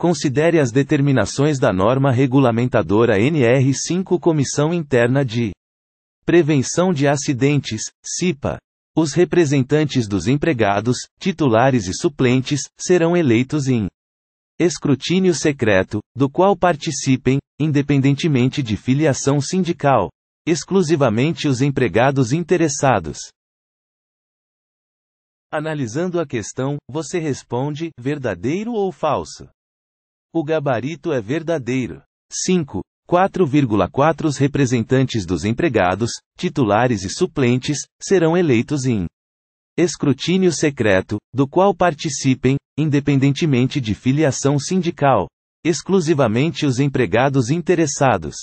Considere as determinações da norma regulamentadora NR5 Comissão Interna de Prevenção de Acidentes, CIPA. Os representantes dos empregados, titulares e suplentes, serão eleitos em escrutínio secreto, do qual participem, independentemente de filiação sindical, exclusivamente os empregados interessados. Analisando a questão, você responde verdadeiro ou falso? O gabarito é verdadeiro. 5. 4,4 Os representantes dos empregados, titulares e suplentes, serão eleitos em escrutínio secreto, do qual participem, independentemente de filiação sindical, exclusivamente os empregados interessados.